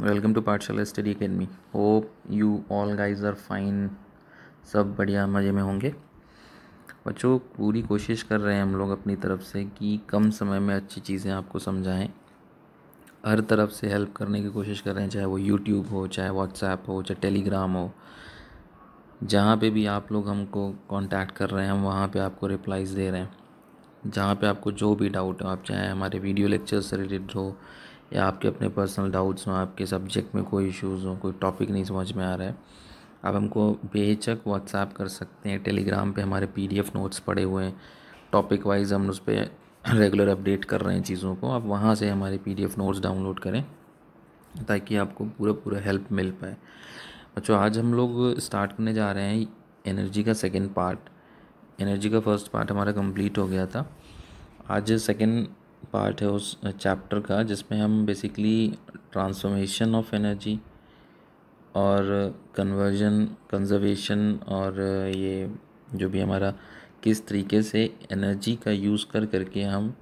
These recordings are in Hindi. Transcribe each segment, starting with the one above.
Welcome to Pathshala study academy hope you all guys are fine सब बढ़िया मज़े में होंगे बच्चों पूरी कोशिश कर रहे हैं हम लोग अपनी तरफ से कि कम समय में अच्छी चीज़ें आपको समझाएं हर तरफ से हेल्प करने की कोशिश कर रहे हैं चाहे वो यूट्यूब हो चाहे व्हाट्सएप हो चाहे टेलीग्राम हो जहाँ पे भी आप लोग हमको कांटेक्ट कर रहे हैं हम वहाँ पे आपको रिप्लाइज़ दे रहे हैं जहाँ पे आपको जो भी डाउट हो आप चाहे हमारे वीडियो लेक्चर से रिलेटेड हो या आपके अपने पर्सनल डाउट्स हों आपके सब्जेक्ट में कोई इश्यूज़ हों कोई टॉपिक नहीं समझ में आ रहा है आप हमको बेचक व्हाट्सएप कर सकते हैं टेलीग्राम पे हमारे पीडीएफ नोट्स पड़े हुए हैं टॉपिक वाइज हम उस पर रेगुलर अपडेट कर रहे हैं चीज़ों को आप वहाँ से हमारे पी नोट्स डाउनलोड करें ताकि आपको पूरा पूरा हेल्प मिल पाए अच्छा आज हम लोग स्टार्ट करने जा रहे हैं एनर्जी का सेकेंड पार्ट एनर्जी का फर्स्ट पार्ट हमारा कंप्लीट हो गया था आज सेकेंड पार्ट है उस चैप्टर का जिसमें हम बेसिकली ट्रांसफॉर्मेशन ऑफ एनर्जी और कन्वर्जन कंजर्वेशन और ये जो भी हमारा किस तरीके से एनर्जी का यूज़ कर करके हम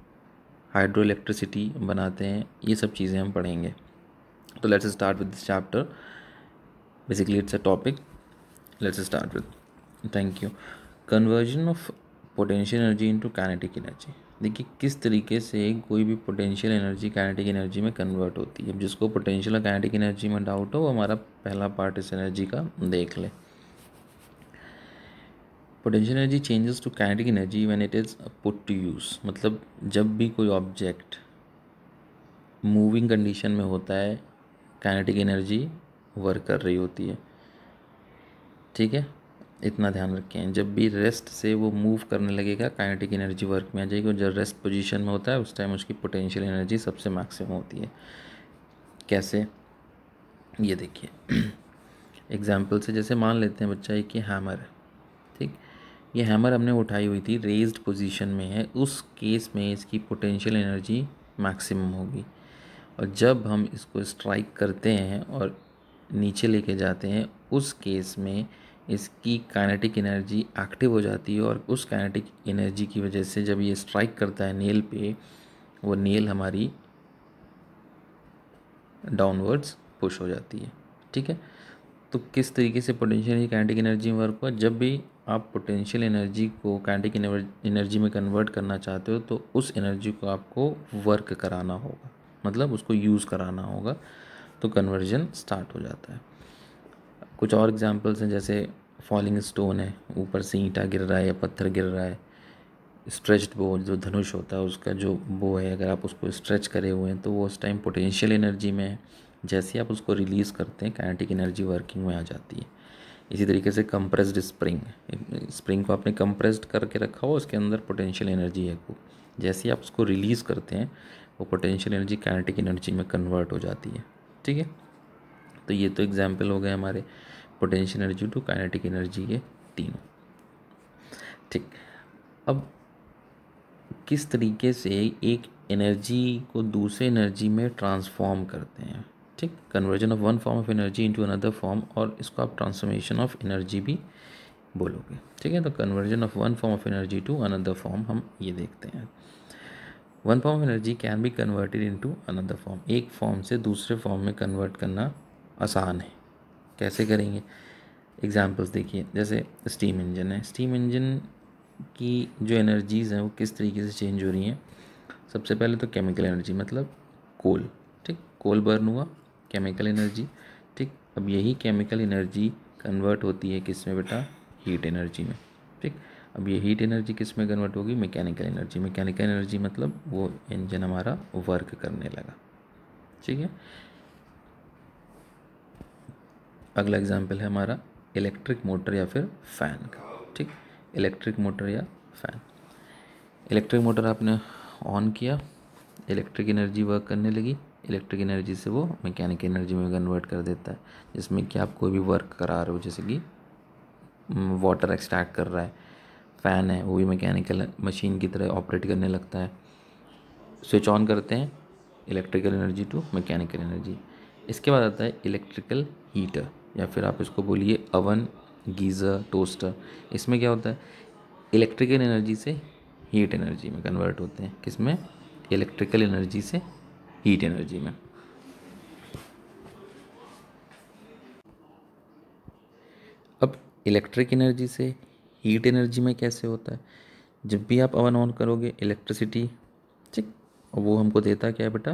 हाइड्रो इलेक्ट्रिसिटी बनाते हैं ये सब चीज़ें हम पढ़ेंगे तो let's start with this chapter basically it's a topic let's start with thank you conversion of potential energy into kinetic energy देखिए किस तरीके से कोई भी पोटेंशियल एनर्जी काइनेटिक एनर्जी में कन्वर्ट होती है जिसको पोटेंशियल और काइनेटिक एनर्जी में डाउट हो वो हमारा पहला पार्ट इस एनर्जी का देख ले potential energy changes to kinetic energy when it is put to use मतलब जब भी कोई ऑब्जेक्ट मूविंग कंडीशन में होता है काइनेटिक एनर्जी वर्क कर रही होती है ठीक है इतना ध्यान रखें जब भी रेस्ट से वो मूव करने लगेगा काइनेटिक एनर्जी वर्क में आ जाएगी और जब रेस्ट पोजीशन में होता है उस टाइम उसकी पोटेंशियल एनर्जी सबसे मैक्सिमम होती है कैसे ये देखिए एग्जाम्पल से जैसे मान लेते हैं बच्चा एक ये हैमर है ठीक ये हैमर हमने उठाई हुई थी रेज्ड पोजिशन में है उस केस में इसकी पोटेंशियल एनर्जी मैक्सिमम होगी और जब हम इसको स्ट्राइक करते हैं और नीचे लेके जाते हैं उस केस में इसकी काइनेटिक एनर्जी एक्टिव हो जाती है और उस काइनेटिक एनर्जी की वजह से जब ये स्ट्राइक करता है नेल पे वो नेल हमारी डाउनवर्ड्स पुश हो जाती है ठीक है तो किस तरीके से पोटेंशियल काइनेटिक एनर्जी में वर्क हुआ जब भी आप पोटेंशियल एनर्जी को काइनेटिक एनर्जी में कन्वर्ट करना चाहते हो तो उस एनर्जी को आपको वर्क कराना होगा मतलब उसको यूज़ कराना होगा तो कन्वर्जन स्टार्ट हो जाता है कुछ और एग्ज़ाम्पल्स हैं जैसे फॉलिंग स्टोन है ऊपर से ईंटा गिर रहा है या पत्थर गिर रहा है स्ट्रेच्ड बो जो धनुष होता है उसका जो बो है अगर आप उसको स्ट्रेच करे हुए हैं तो वो उस टाइम पोटेंशियल एनर्जी में है जैसे आप उसको रिलीज़ करते हैं काइनेटिक एनर्जी वर्किंग में आ जाती है इसी तरीके से कंप्रेस्ड स्प्रिंग स्प्रिंग को आपने कंप्रेस्ड करके रखा हो उसके अंदर पोटेंशियल एनर्जी है को जैसे आप उसको रिलीज़ करते हैं वो पोटेंशियल एनर्जी काइनेटिक एनर्जी में कन्वर्ट हो जाती है ठीक है तो ये तो एग्जाम्पल हो गए हमारे potential energy to kinetic energy के तीनों ठीक अब किस तरीके से एक एनर्जी को दूसरे एनर्जी में ट्रांसफॉर्म करते हैं ठीक conversion of one form of energy into another form और इसको आप ट्रांसफॉर्मेशन ऑफ एनर्जी भी बोलोगे ठीक है तो conversion of one form of energy to another form हम ये देखते हैं one form of energy can be converted into another form एक फॉर्म से दूसरे फॉर्म में कन्वर्ट करना आसान है कैसे करेंगे एग्ज़ाम्पल्स देखिए जैसे स्टीम इंजन है स्टीम इंजन की जो एनर्जीज़ हैं वो किस तरीके से चेंज हो रही हैं सबसे पहले तो केमिकल एनर्जी मतलब कोल ठीक कोल बर्न हुआ केमिकल एनर्जी ठीक अब यही केमिकल एनर्जी कन्वर्ट होती है किस में बेटा हीट एनर्जी में ठीक अब ये हीट एनर्जी किस में कन्वर्ट होगी मैकेनिकल एनर्जी मैकेनिकल एनर्जी मतलब वो इंजन हमारा वर्क करने लगा ठीक है अगला एग्जाम्पल है हमारा इलेक्ट्रिक मोटर या फिर फ़ैन का ठीक इलेक्ट्रिक मोटर या फ़ैन इलेक्ट्रिक मोटर आपने ऑन किया इलेक्ट्रिक एनर्जी वर्क करने लगी इलेक्ट्रिक एनर्जी से वो मैकेनिक एनर्जी में कन्वर्ट कर देता है जिसमें कि आप कोई भी वर्क करा रहे हो जैसे कि वाटर एक्सट्रैक्ट कर रहा है फ़ैन है वो भी मैकेनिकल मशीन की तरह ऑपरेट करने लगता है स्विच ऑन करते हैं electrical energy to mechanical energy इसके बाद आता है इलेक्ट्रिकल हीटर या फिर आप इसको बोलिए अवन गीज़र टोस्टर इसमें क्या होता है इलेक्ट्रिकल एनर्जी से हीट एनर्जी में कन्वर्ट होते हैं किसमें इलेक्ट्रिकल एनर्जी से हीट एनर्जी में अब इलेक्ट्रिक एनर्जी से हीट एनर्जी में कैसे होता है जब भी आप अवन ऑन करोगे इलेक्ट्रिसिटी ठीक वो हमको देता क्या है बेटा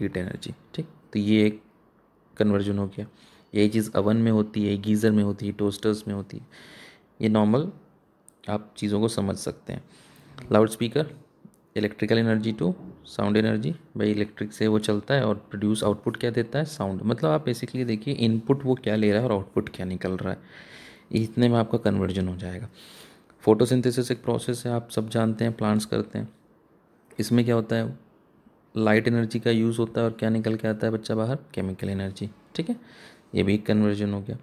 हीट एनर्जी ठीक तो ये एक कन्वर्जन हो गया यही चीज़ अवन में होती है गीज़र में होती है टोस्टर्स में होती है ये नॉर्मल आप चीज़ों को समझ सकते हैं loud speaker electrical energy to sound energy भाई इलेक्ट्रिक से वो चलता है और प्रोड्यूस आउटपुट क्या देता है साउंड मतलब आप बेसिकली देखिए इनपुट वो क्या ले रहा है और आउटपुट क्या निकल रहा है इतने में आपका कन्वर्जन हो जाएगा फोटोसिंथेसिस एक प्रोसेस है आप सब जानते हैं प्लांट्स करते हैं इसमें क्या होता है लाइट एनर्जी का यूज़ होता है और क्या निकल के आता है बच्चा बाहर केमिकल एनर्जी ठीक है ये भी एक कन्वर्जन हो गया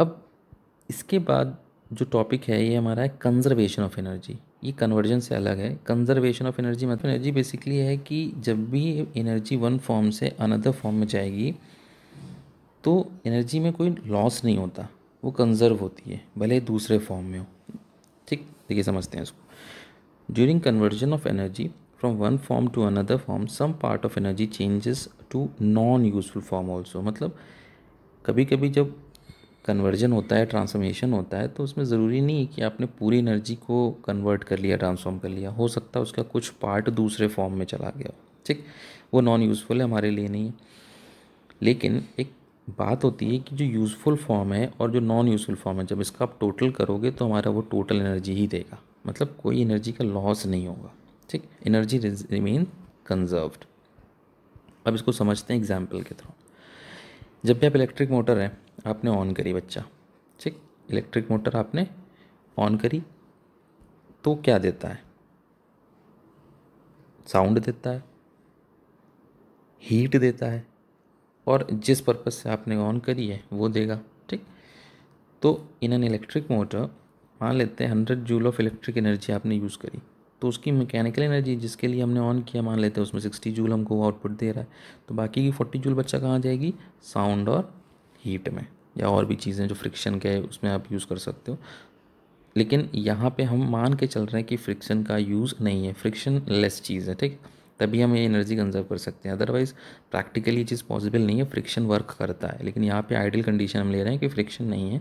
अब इसके बाद जो टॉपिक है ये हमारा है कंजर्वेशन ऑफ एनर्जी ये कन्वर्जन से अलग है कंजर्वेशन ऑफ एनर्जी मतलब एनर्जी बेसिकली है कि जब भी एनर्जी वन फॉर्म से अनदर फॉर्म में जाएगी तो एनर्जी में कोई लॉस नहीं होता वो कंजर्व होती है भले दूसरे फॉर्म में हो ठीक देखिए समझते हैं इसको during conversion of energy from one form to another form some part of energy changes to non useful form also मतलब कभी कभी जब कन्वर्जन होता है ट्रांसफॉर्मेशन होता है तो उसमें ज़रूरी नहीं है कि आपने पूरी एनर्जी को कन्वर्ट कर लिया ट्रांसफॉर्म कर लिया हो सकता है उसका कुछ पार्ट दूसरे फॉर्म में चला गया ठीक वो नॉन यूज़फुल है हमारे लिए नहीं है लेकिन एक बात होती है कि जो यूज़फुल फॉर्म है और जो नॉन यूज़फुल फॉर्म है जब इसका आप टोटल करोगे तो हमारा वो टोटल एनर्जी ही देगा मतलब कोई एनर्जी का लॉस नहीं होगा ठीक एनर्जी रिमेन कंजर्व्ड अब इसको समझते हैं एग्जाम्पल के थ्रू जब भी आप इलेक्ट्रिक मोटर है आपने ऑन करी बच्चा ठीक इलेक्ट्रिक मोटर आपने ऑन करी तो क्या देता है साउंड देता है हीट देता है और जिस पर्पज़ से आपने ऑन करी है वो देगा ठीक तो इन एन इलेक्ट्रिक मोटर मान लेते हैं hundred joule of electric energy आपने यूज़ करी तो उसकी मैकेनिकल एनर्जी जिसके लिए हमने ऑन किया मान लेते हैं उसमें सिक्सटी जूल हमको आउटपुट दे रहा है तो बाकी की फोर्टी जूल बच्चा कहाँ जाएगी साउंड और हीट में या और भी चीज़ें जो फ्रिक्शन के उसमें आप यूज़ कर सकते हो लेकिन यहाँ पे हम मान के चल रहे हैं कि फ्रिक्शन का यूज़ नहीं है फ्रिक्शन लेस चीज़ है ठीक तभी हम ये एनर्जी कंजर्व कर सकते हैं अदरवाइज़ प्रैक्टिकली चीज़ पॉसिबल नहीं है फ्रिक्शन वर्क करता है लेकिन यहाँ पे आइडियल कंडीशन हम ले रहे हैं कि फ्रिक्शन नहीं है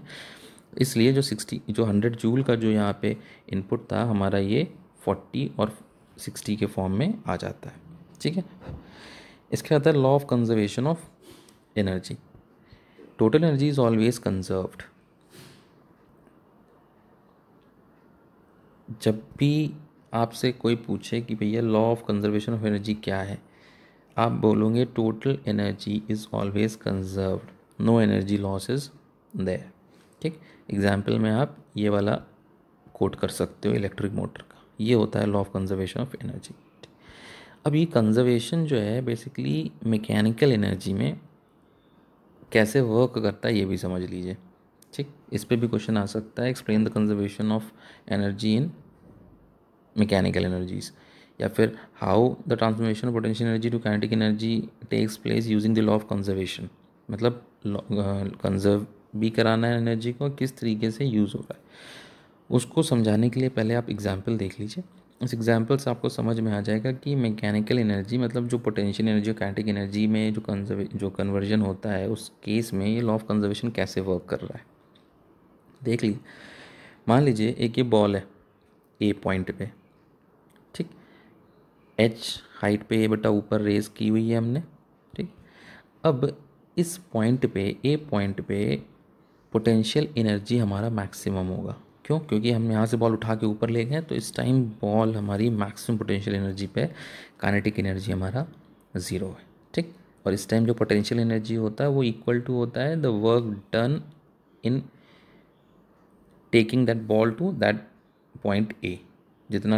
इसलिए जो सिक्सटी जो हंड्रेड जूल का जो यहाँ पे इनपुट था हमारा ये फोर्टी और सिक्सटी के फॉर्म में आ जाता है ठीक है इसके बाद law of conservation of energy total energy is always conserved जब भी आपसे कोई पूछे कि भैया law of conservation of energy क्या है आप बोलोगे total energy is always conserved no energy loss is there ठीक एग्जाम्पल में आप ये वाला कोट कर सकते हो इलेक्ट्रिक मोटर ये होता है law of conservation of energy अब ये कंजर्वेशन जो है बेसिकली मैकेनिकल एनर्जी में कैसे वर्क करता है ये भी समझ लीजिए ठीक इस पर भी क्वेश्चन आ सकता है explain the conservation of energy in mechanical energies या फिर how the transformation of potential energy to kinetic energy takes place using the law of conservation मतलब कंजर्व uh, भी कराना है एनर्जी को किस तरीके से यूज़ हो रहा है उसको समझाने के लिए पहले आप एग्ज़ाम्पल देख लीजिए इस एग्ज़ाम्पल से आपको समझ में आ जाएगा कि मैकेनिकल एनर्जी मतलब जो पोटेंशियल एनर्जी काइनेटिक एनर्जी में जो कंजर्वे जो कन्वर्जन होता है उस केस में ये लॉ ऑफ कंजर्वेशन कैसे वर्क कर रहा है देख लीजिए मान लीजिए एक ये बॉल है ए पॉइंट पे ठीक एच हाइट पे ए बटा ऊपर रेज की हुई है हमने ठीक अब इस पॉइंट पे ए पॉइंट पे पोटेंशियल एनर्जी हमारा मैक्सिमम होगा क्यों क्योंकि हम यहाँ से बॉल उठा के ऊपर ले गए तो इस टाइम बॉल हमारी मैक्सिमम पोटेंशियल एनर्जी पे कानेटिक एनर्जी हमारा ज़ीरो है ठीक और इस टाइम जो पोटेंशियल एनर्जी होता है वो इक्वल टू होता है the work done in taking that ball to that point A जितना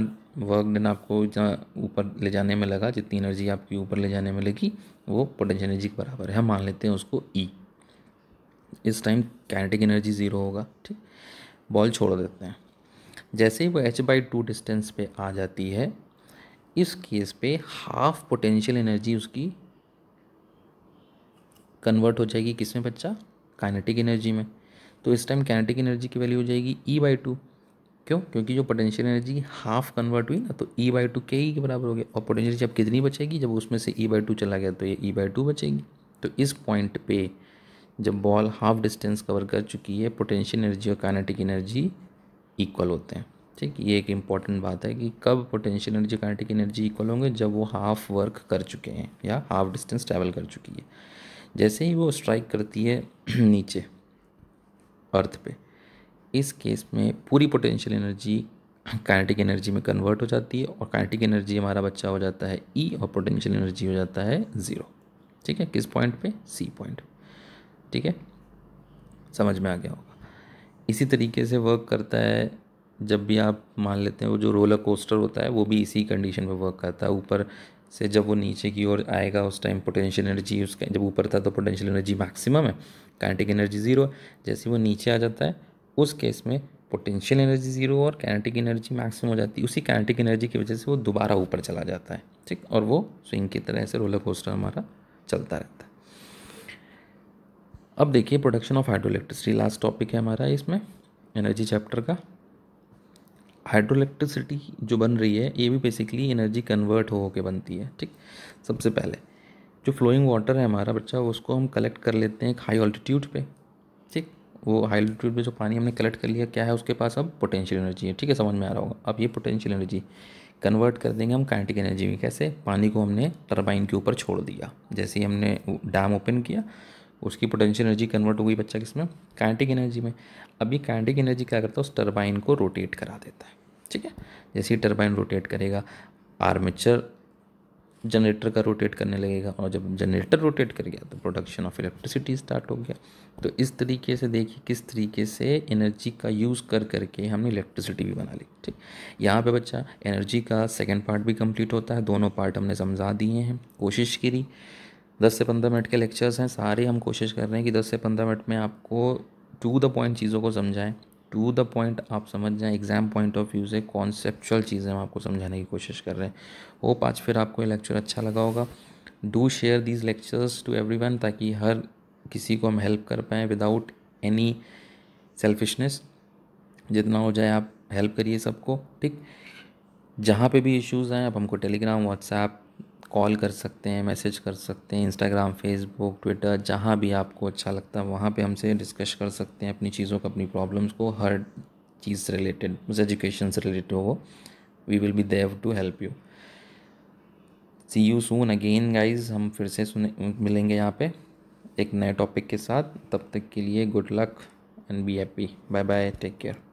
वर्क डन आपको जहाँ ऊपर ले जाने में लगा जितनी एनर्जी आपकी ऊपर ले जाने में लगी वो पोटेंशियल एनर्जी के बराबर है हम मान लेते हैं उसको ई e. इस टाइम कैनेटिक एनर्जी ज़ीरो होगा ठीक बॉल छोड़ देते हैं जैसे ही वो एच बाई टू डिस्टेंस पे आ जाती है इस केस पे हाफ पोटेंशियल एनर्जी उसकी कन्वर्ट हो जाएगी किस में बच्चा काइनेटिक एनर्जी में तो इस टाइम काइनेटिक एनर्जी की वैल्यू हो जाएगी ई बाई टू क्यों क्योंकि जो पोटेंशियल एनर्जी हाफ कन्वर्ट हुई ना तो ई बाई टू के ई के बराबर हो गया और पोटेंशियल जब कितनी बचेगी जब उसमें से ई बाई टू चला गया तो ये ई बाई टू बचेगी तो इस पॉइंट पे जब बॉल हाफ डिस्टेंस कवर कर चुकी है पोटेंशियल एनर्जी और काइनेटिक एनर्जी इक्वल होते हैं ठीक ये एक इम्पॉर्टेंट बात है कि कब potential energy kinetic energy equal होंगे जब वो हाफ वर्क कर चुके हैं या हाफ डिस्टेंस ट्रैवल कर चुकी है जैसे ही वो स्ट्राइक करती है नीचे अर्थ पे इस केस में पूरी पोटेंशियल एनर्जी काइनेटिक एनर्जी में कन्वर्ट हो जाती है और काइनेटिक एनर्जी हमारा बच्चा हो जाता है ई e और पोटेंशियल एनर्जी हो जाता है ज़ीरो ठीक है किस पॉइंट पे सी पॉइंट ठीक है समझ में आ गया होगा इसी तरीके से वर्क करता है जब भी आप मान लेते हैं वो जो रोलर कोस्टर होता है वो भी इसी कंडीशन में वर्क करता है ऊपर से जब वो नीचे की ओर आएगा उस टाइम पोटेंशियल एनर्जी उसका जब ऊपर था तो पोटेंशियल एनर्जी मैक्सिमम है कैनेटिक एनर्जी ज़ीरो है जैसे वो नीचे आ जाता है उस केस में पोटेंशियल एनर्जी ज़ीरो और कैनेटिक एनर्जी मैक्सिमम हो जाती है उसी कैनेटिक एनर्जी की वजह से वो दोबारा ऊपर चला जाता है ठीक और वो स्विंग की तरह से रोलर कोस्टर हमारा चलता रहता है अब देखिए production of hydro electricity last topic है हमारा इसमें एनर्जी चैप्टर का हाइड्रो इलेक्ट्रिसिटी जो बन रही है ये भी बेसिकली एनर्जी कन्वर्ट हो के बनती है ठीक सबसे पहले जो फ्लोइंग वाटर है हमारा बच्चा उसको हम कलेक्ट कर लेते हैं हाई ऑल्टीट्यूड पे ठीक वो हाई ऑल्टीट्यूड पे जो पानी हमने कलेक्ट कर लिया क्या है उसके पास अब पोटेंशियल एनर्जी है ठीक है समझ में आ रहा होगा अब ये पोटेंशियल एनर्जी कन्वर्ट कर देंगे हम काइनेटिक एनर्जी में कैसे पानी को हमने टर्बाइन के ऊपर छोड़ दिया जैसे ही हमने डैम ओपन किया उसकी पोटेंशियल एनर्जी कन्वर्ट हो गई बच्चा किसमें कैंटिक एनर्जी में अभी कैंटिक एनर्जी क्या करता है उस टर्बाइन को रोटेट करा देता है ठीक है जैसे ही टर्बाइन रोटेट करेगा आर्मेचर जनरेटर का रोटेट करने लगेगा और जब जनरेटर रोटेट कर गया तो प्रोडक्शन ऑफ इलेक्ट्रिसिटी स्टार्ट हो गया तो इस तरीके से देखिए किस तरीके से एनर्जी का यूज़ कर करके हमने इलेक्ट्रिसिटी भी बना ली ठीक यहाँ पे बच्चा एनर्जी का सेकंड पार्ट भी कंप्लीट होता है दोनों पार्ट हमने समझा दिए हैं कोशिश करी दस से पंद्रह मिनट के लेक्चर्स हैं सारे हम कोशिश कर रहे हैं कि दस से पंद्रह मिनट में आपको टू द पॉइंट चीज़ों को समझाएं टू द पॉइंट आप समझ जाएं एग्ज़ाम पॉइंट ऑफ व्यू से कॉन्सेप्चुअल चीज़ें हम आपको समझाने की कोशिश कर रहे हैं होप आज फिर आपको ये लेक्चर अच्छा लगा होगा do share these lectures to every one ताकि हर किसी को हम हेल्प कर पाएँ विदाउट एनी सेल्फिशनेस जितना हो जाए आप हेल्प करिए सबको ठीक जहाँ पे भी इश्यूज़ आएँ आप हमको टेलीग्राम व्हाट्सएप कॉल कर सकते हैं मैसेज कर सकते हैं इंस्टाग्राम फेसबुक ट्विटर जहाँ भी आपको अच्छा लगता है वहाँ पे हमसे डिस्कस कर सकते हैं अपनी चीज़ों को अपनी प्रॉब्लम्स को हर चीज़ से रिलेटेड एजुकेशन से रिलेटेड हो we will be there to help you see you soon again guys हम फिर से सुने मिलेंगे यहाँ पे एक नए टॉपिक के साथ तब तक के लिए good luck and be happy bye bye take care